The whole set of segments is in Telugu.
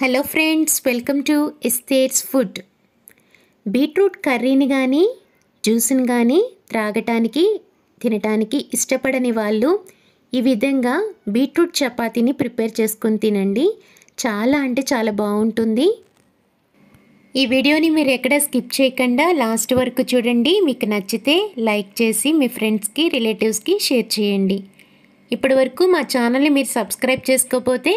హలో ఫ్రెండ్స్ వెల్కమ్ టు ఇస్తేర్స్ ఫుడ్ బీట్రూట్ కర్రీని కానీ జ్యూస్ని కానీ త్రాగటానికి తినటానికి ఇష్టపడని వాళ్ళు ఈ విధంగా బీట్రూట్ చపాతీని ప్రిపేర్ చేసుకుని తినండి చాలా అంటే చాలా బాగుంటుంది ఈ వీడియోని మీరు ఎక్కడ స్కిప్ చేయకుండా లాస్ట్ వరకు చూడండి మీకు నచ్చితే లైక్ చేసి మీ ఫ్రెండ్స్కి రిలేటివ్స్కి షేర్ చేయండి ఇప్పటి వరకు మా ఛానల్ని మీరు సబ్స్క్రైబ్ చేసుకోకపోతే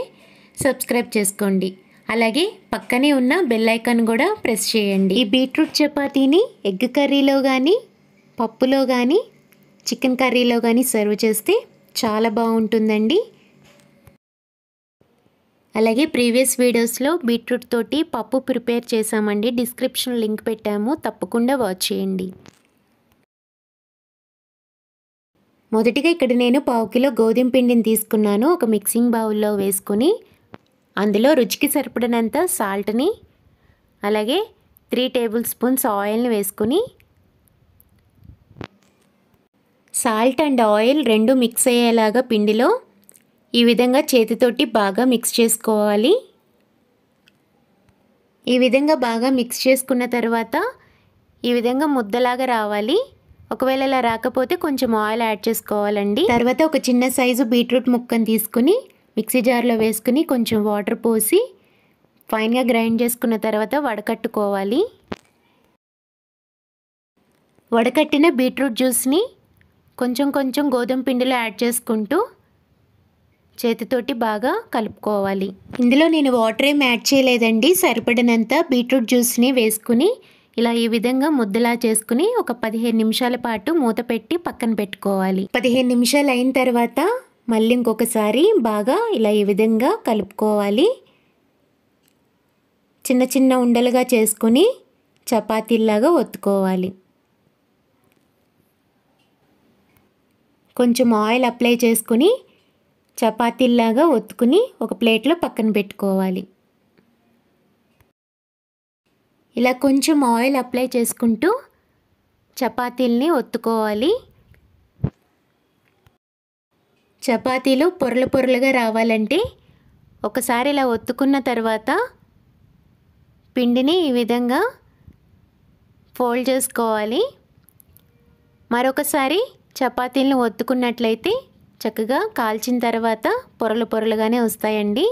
సబ్స్క్రైబ్ చేసుకోండి అలాగే పక్కనే ఉన్న బెల్ ఐకాన్ కూడా ప్రెస్ చేయండి ఈ బీట్రూట్ చపాతీని ఎగ్ కర్రీలో కానీ పప్పులో కానీ చికెన్ కర్రీలో కానీ సర్వ్ చేస్తే చాలా బాగుంటుందండి అలాగే ప్రీవియస్ వీడియోస్లో బీట్రూట్ తోటి పప్పు ప్రిపేర్ చేశామండి డిస్క్రిప్షన్ లింక్ పెట్టాము తప్పకుండా వాచ్ చేయండి మొదటిగా ఇక్కడ నేను పావు కిలో గోధుమ పిండిని తీసుకున్నాను ఒక మిక్సింగ్ బౌల్లో వేసుకుని అందులో రుచికి సరిపడినంత సాల్ట్ని అలాగే త్రీ టేబుల్ స్పూన్స్ ఆయిల్ని వేసుకుని సాల్ట్ అండ్ ఆయిల్ రెండు మిక్స్ అయ్యేలాగా పిండిలో ఈ విధంగా చేతితోటి బాగా మిక్స్ చేసుకోవాలి ఈ విధంగా బాగా మిక్స్ చేసుకున్న తర్వాత ఈ విధంగా ముద్దలాగా రావాలి ఒకవేళ ఇలా రాకపోతే కొంచెం ఆయిల్ యాడ్ చేసుకోవాలండి తర్వాత ఒక చిన్న సైజు బీట్రూట్ ముక్కను తీసుకుని మిక్సీ జార్లో వేసుకుని కొంచెం వాటర్ పోసి ఫైన్గా గ్రైండ్ చేసుకున్న తర్వాత వడకట్టుకోవాలి వడకట్టిన బీట్రూట్ జ్యూస్ని కొంచెం కొంచెం గోధుమ పిండిలో యాడ్ చేసుకుంటూ చేతితోటి బాగా కలుపుకోవాలి ఇందులో నేను వాటర్ ఏం యాడ్ చేయలేదండి సరిపడినంత బీట్రూట్ జ్యూస్ని వేసుకుని ఇలా ఈ విధంగా ముద్దలా చేసుకుని ఒక పదిహేను నిమిషాల పాటు మూత పెట్టి పక్కన పెట్టుకోవాలి పదిహేను నిమిషాలు అయిన తర్వాత మళ్ళీ ఇంకొకసారి బాగా ఇలా ఈ విధంగా కలుపుకోవాలి చిన్న చిన్న ఉండలుగా చేసుకొని చపాతీల్లాగా ఒత్తుకోవాలి కొంచెం ఆయిల్ అప్లై చేసుకుని చపాతీల్లాగా ఒత్తుకుని ఒక ప్లేట్లో పక్కన పెట్టుకోవాలి ఇలా కొంచెం ఆయిల్ అప్లై చేసుకుంటూ చపాతీల్ని ఒత్తుకోవాలి చపాతీలు పొరలు పొరలుగా రావాలంటే ఒకసారి ఇలా ఒత్తుకున్న తర్వాత పిండిని ఈ విధంగా ఫోల్డ్ చేసుకోవాలి మరొకసారి చపాతీలను ఒత్తుకున్నట్లయితే చక్కగా కాల్చిన తర్వాత పొరలు పొరలుగానే వస్తాయండి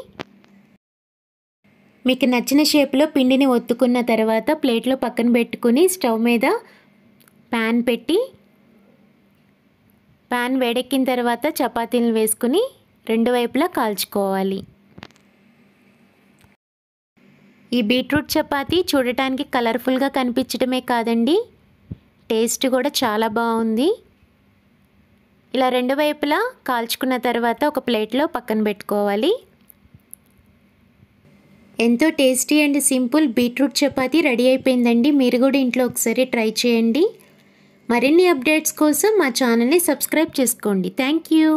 మీకు నచ్చిన షేప్లో పిండిని ఒత్తుకున్న తర్వాత ప్లేట్లో పక్కన పెట్టుకుని స్టవ్ మీద ప్యాన్ పెట్టి ప్యాన్ వేడెక్కిన తర్వాత చపాతీలు వేసుకుని రెండు వైపులా కాల్చుకోవాలి ఈ బీట్రూట్ చపాతీ చూడటానికి కలర్ఫుల్గా కనిపించడమే కాదండి టేస్ట్ కూడా చాలా బాగుంది ఇలా రెండు వైపులా కాల్చుకున్న తర్వాత ఒక ప్లేట్లో పక్కన పెట్టుకోవాలి ఎంతో tasty and simple beetroot chapati ready అయిపోయిందండి మీరు కూడా ఇంట్లో ఒకసారి ట్రై చేయండి మరిన్ని అప్డేట్స్ కోసం మా ఛానల్ని సబ్స్క్రైబ్ చేసుకోండి థ్యాంక్ యూ